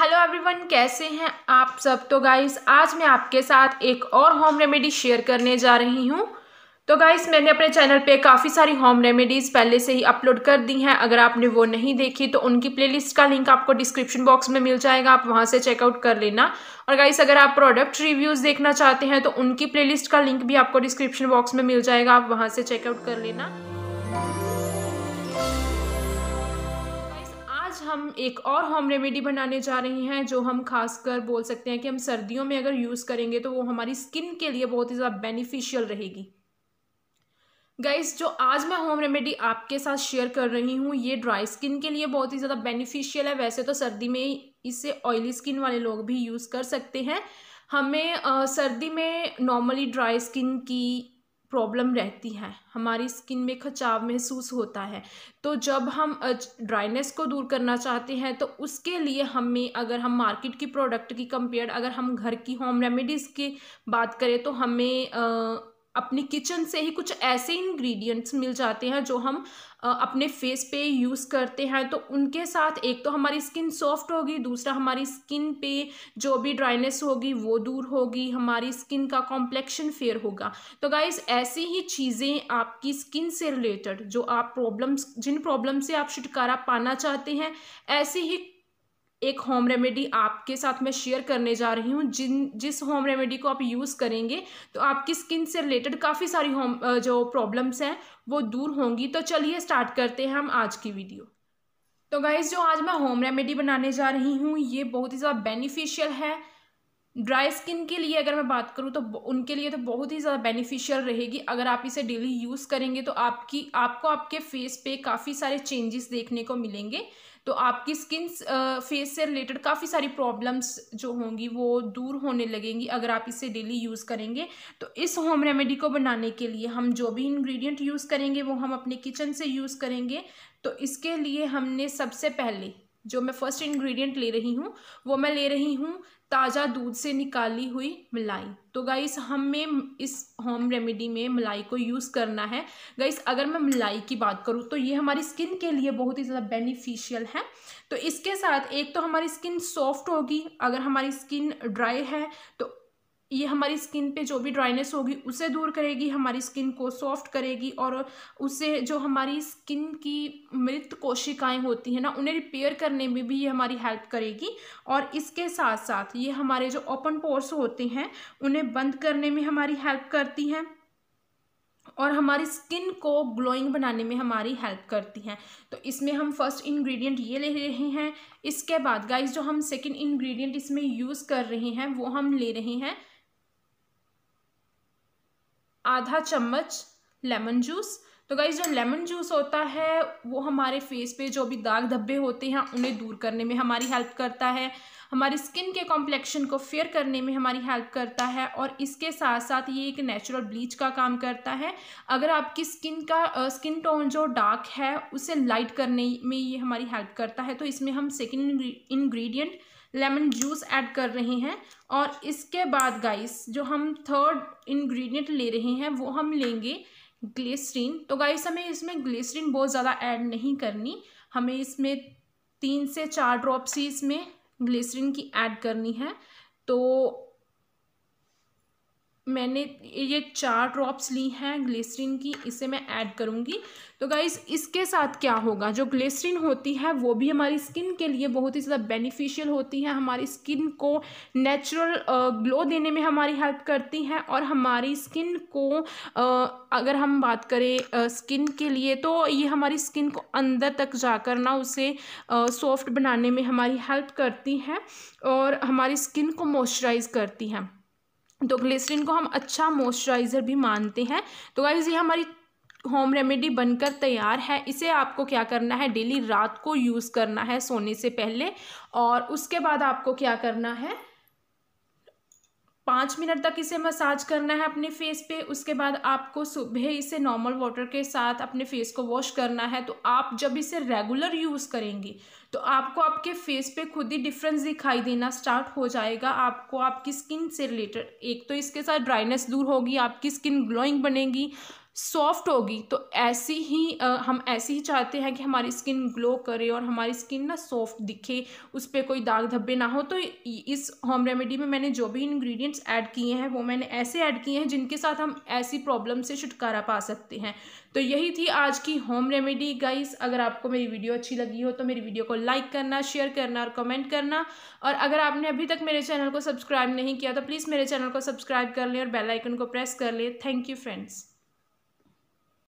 hello everyone कैसे हैं आप सब तो गाइस आज मैं आपके साथ एक और होम रेमेडी शेयर करने जा रही हूँ तो गाइस मैंने अपने चैनल पे काफ़ी सारी होम रेमेडीज़ पहले से ही अपलोड कर दी हैं अगर आपने वो नहीं देखी तो उनकी प्लेलिस्ट का लिंक आपको डिस्क्रिप्शन बॉक्स में मिल जाएगा आप वहाँ से चेकआउट कर लेना और गाइस अगर आप प्रोडक्ट रिव्यूज़ देखना चाहते हैं तो उनकी प्ले का लिंक भी आपको डिस्क्रिप्शन बॉक्स में मिल जाएगा आप वहाँ से चेकआउट कर लेना आज हम एक और होम रेमेडी बनाने जा रहे हैं जो हम खासकर बोल सकते हैं कि हम सर्दियों में अगर यूज़ करेंगे तो वो हमारी स्किन के लिए बहुत ही ज़्यादा बेनिफिशियल रहेगी गाइस जो आज मैं होम रेमेडी आपके साथ शेयर कर रही हूँ ये ड्राई स्किन के लिए बहुत ही ज़्यादा बेनिफिशियल है वैसे तो सर्दी में इससे ऑयली स्किन वाले लोग भी यूज़ कर सकते हैं हमें आ, सर्दी में नॉर्मली ड्राई स्किन की प्रॉब्लम रहती है हमारी स्किन में खचाव महसूस होता है तो जब हम ड्राइनेस को दूर करना चाहते हैं तो उसके लिए हमें अगर हम मार्केट की प्रोडक्ट की कंपेयर अगर हम घर की होम रेमेडीज़ की बात करें तो हमें आ, अपनी किचन से ही कुछ ऐसे इंग्रेडिएंट्स मिल जाते हैं जो हम अपने फेस पे यूज़ करते हैं तो उनके साथ एक तो हमारी स्किन सॉफ्ट होगी दूसरा हमारी स्किन पे जो भी ड्राइनेस होगी वो दूर होगी हमारी स्किन का कॉम्प्लेक्शन फेयर होगा तो गाइज ऐसी ही चीज़ें आपकी स्किन से रिलेटेड जो आप प्रॉब्लम्स जिन प्रॉब्लम से आप छुटकारा पाना चाहते हैं ऐसे ही एक होम रेमेडी आपके साथ मैं शेयर करने जा रही हूँ जिन जिस होम रेमेडी को आप यूज़ करेंगे तो आपकी स्किन से रिलेटेड काफ़ी सारी होम जो प्रॉब्लम्स हैं वो दूर होंगी तो चलिए स्टार्ट करते हैं हम आज की वीडियो तो गाइज़ जो आज मैं होम रेमेडी बनाने जा रही हूँ ये बहुत ही ज़्यादा बेनिफिशियल है ड्राई स्किन के लिए अगर मैं बात करूँ तो उनके लिए तो बहुत ही ज़्यादा बेनिफिशियल रहेगी अगर आप इसे डेली यूज़ करेंगे तो आपकी आपको आपके फेस पे काफ़ी सारे चेंजेस देखने को मिलेंगे तो आपकी स्किन फेस से रिलेटेड काफ़ी सारी प्रॉब्लम्स जो होंगी वो दूर होने लगेंगी अगर आप इसे डेली यूज़ करेंगे तो इस होम रेमेडी को बनाने के लिए हम जो भी इन्ग्रीडियंट यूज़ करेंगे वो हम अपने किचन से यूज़ करेंगे तो इसके लिए हमने सबसे पहले जो मैं फर्स्ट इंग्रेडिएंट ले रही हूँ वो मैं ले रही हूँ ताज़ा दूध से निकाली हुई मलाई तो गाइस हमें इस होम रेमेडी में मलाई को यूज़ करना है गाइस अगर मैं मलाई की बात करूँ तो ये हमारी स्किन के लिए बहुत ही ज़्यादा बेनिफिशियल है तो इसके साथ एक तो हमारी स्किन सॉफ्ट होगी अगर हमारी स्किन ड्राई है तो ये हमारी स्किन पे जो भी ड्राइनेस होगी उसे दूर करेगी हमारी स्किन को सॉफ्ट करेगी और उसे जो हमारी स्किन की मृत कोशिकाएं होती हैं ना उन्हें रिपेयर करने में भी ये हमारी हेल्प करेगी और इसके साथ साथ ये हमारे जो ओपन पोर्स होते हैं उन्हें बंद करने में हमारी हेल्प करती हैं और हमारी स्किन को ग्लोइंग बनाने में हमारी हेल्प करती हैं तो इसमें हम फर्स्ट इंग्रेडिएंट ये ले रहे हैं इसके बाद गाइस जो हम सेकंड इंग्रेडिएंट इसमें यूज़ कर रहे हैं वो हम ले रहे हैं आधा चम्मच लेमन जूस तो गाइज जो लेमन जूस होता है वो हमारे फेस पे जो भी दाग धब्बे होते हैं उन्हें दूर करने में हमारी हेल्प करता है हमारी स्किन के कॉम्प्लेक्शन को फेयर करने में हमारी हेल्प करता है और इसके साथ साथ ये एक नेचुरल ब्लीच का काम करता है अगर आपकी स्किन का स्किन स्किन टोन जो डार्क है उसे लाइट करने में ये हमारी हेल्प करता है तो इसमें हम second ingredient lemon juice add कर रहे हैं और इसके बाद गाइस जो हम थर्ड इंग्रेडिएंट ले रहे हैं वो हम लेंगे ग्लिसरीन तो गाइस हमें इसमें ग्लिसरीन बहुत ज़्यादा ऐड नहीं करनी हमें इसमें तीन से चार ड्रॉप्स ही इसमें ग्लिसरीन की ऐड करनी है तो मैंने ये चार ड्रॉप्स ली हैं ग्लिसरीन की इसे मैं ऐड करूँगी तो गाइज़ इसके साथ क्या होगा जो ग्लिसरीन होती है वो भी हमारी स्किन के लिए बहुत ही ज़्यादा बेनिफिशियल होती है हमारी स्किन को नेचुरल ग्लो देने में हमारी हेल्प करती है और हमारी स्किन को अगर हम बात करें स्किन के लिए तो ये हमारी स्किन को अंदर तक जाकर ना उसे सॉफ्ट बनाने में हमारी हेल्प करती हैं और हमारी स्किन को मॉइस्चराइज़ करती हैं तो ग्लिसरीन को हम अच्छा मॉइस्चराइज़र भी मानते हैं तो गाइज़ ये हमारी होम रेमेडी बनकर तैयार है इसे आपको क्या करना है डेली रात को यूज़ करना है सोने से पहले और उसके बाद आपको क्या करना है पाँच मिनट तक इसे मसाज करना है अपने फेस पे उसके बाद आपको सुबह इसे नॉर्मल वाटर के साथ अपने फेस को वॉश करना है तो आप जब इसे रेगुलर यूज़ करेंगे तो आपको आपके फेस पे खुद ही डिफरेंस दिखाई देना स्टार्ट हो जाएगा आपको आपकी स्किन से रिलेटेड एक तो इसके साथ ड्राइनेस दूर होगी आपकी स्किन ग्लोइंग बनेगी सॉफ्ट होगी तो ऐसी ही आ, हम ऐसी ही चाहते हैं कि हमारी स्किन ग्लो करे और हमारी स्किन ना सॉफ्ट दिखे उस पर कोई दाग धब्बे ना हो तो इस होम रेमेडी में मैंने जो भी इंग्रेडिएंट्स ऐड किए हैं वो मैंने ऐसे ऐड किए हैं जिनके साथ हम ऐसी प्रॉब्लम से छुटकारा पा सकते हैं तो यही थी आज की होम रेमेडी गाइस अगर आपको मेरी वीडियो अच्छी लगी हो तो मेरी वीडियो को लाइक करना शेयर करना और कमेंट करना और अगर आपने अभी तक मेरे चैनल को सब्सक्राइब नहीं किया तो प्लीज़ मेरे चैनल को सब्सक्राइब कर लें और बेलाइकन को प्रेस कर लें थैंक यू फ्रेंड्स